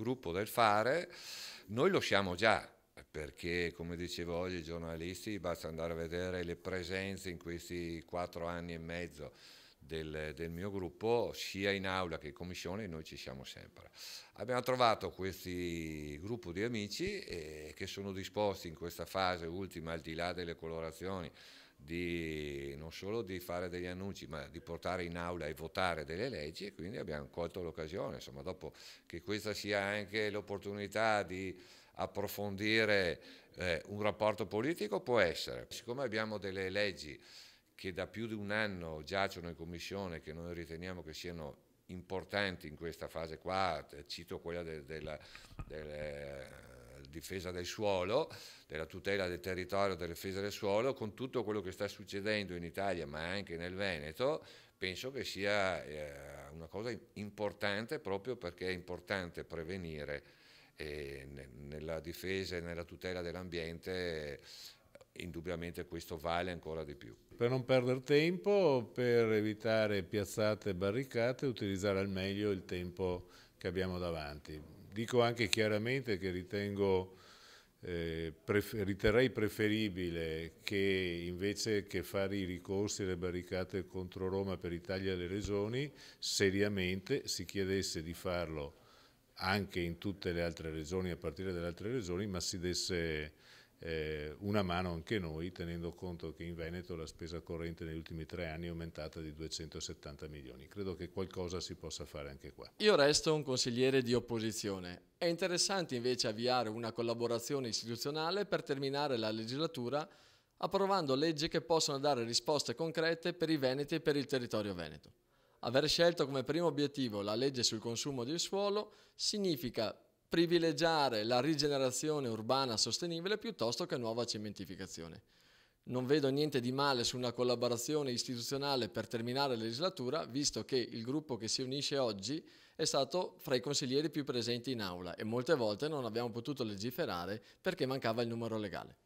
gruppo del fare, noi lo siamo già, perché come dicevo oggi i giornalisti basta andare a vedere le presenze in questi quattro anni e mezzo del, del, mio gruppo, sia in aula che in commissione, noi ci siamo sempre. Abbiamo trovato questi gruppo di amici eh, che sono disposti in questa fase ultima, al di là delle colorazioni, di, non solo di fare degli annunci, ma di portare in aula e votare delle leggi e quindi abbiamo colto l'occasione, insomma, dopo che questa sia anche l'opportunità di approfondire eh, un rapporto politico può essere. Siccome abbiamo delle leggi che da più di un anno giacciono in commissione, che noi riteniamo che siano importanti in questa fase qua, eh, cito quella della del, del, eh, difesa del suolo, della tutela del territorio, della difesa del suolo, con tutto quello che sta succedendo in Italia ma anche nel Veneto, penso che sia eh, una cosa importante proprio perché è importante prevenire eh, nella difesa e nella tutela dell'ambiente. Eh, indubbiamente questo vale ancora di più. Per non perdere tempo, per evitare piazzate e barricate, utilizzare al meglio il tempo che abbiamo davanti. Dico anche chiaramente che ritengo, eh, prefer riterrei preferibile che invece che fare i ricorsi e le barricate contro Roma per Italia e le regioni, seriamente si chiedesse di farlo anche in tutte le altre regioni, a partire dalle altre regioni, ma si desse eh, una mano anche noi, tenendo conto che in Veneto la spesa corrente negli ultimi tre anni è aumentata di 270 milioni. Credo che qualcosa si possa fare anche qua. Io resto un consigliere di opposizione. È interessante invece avviare una collaborazione istituzionale per terminare la legislatura approvando leggi che possono dare risposte concrete per i Veneti e per il territorio veneto. Aver scelto come primo obiettivo la legge sul consumo del suolo significa privilegiare la rigenerazione urbana sostenibile piuttosto che nuova cementificazione. Non vedo niente di male su una collaborazione istituzionale per terminare la legislatura, visto che il gruppo che si unisce oggi è stato fra i consiglieri più presenti in aula e molte volte non abbiamo potuto legiferare perché mancava il numero legale.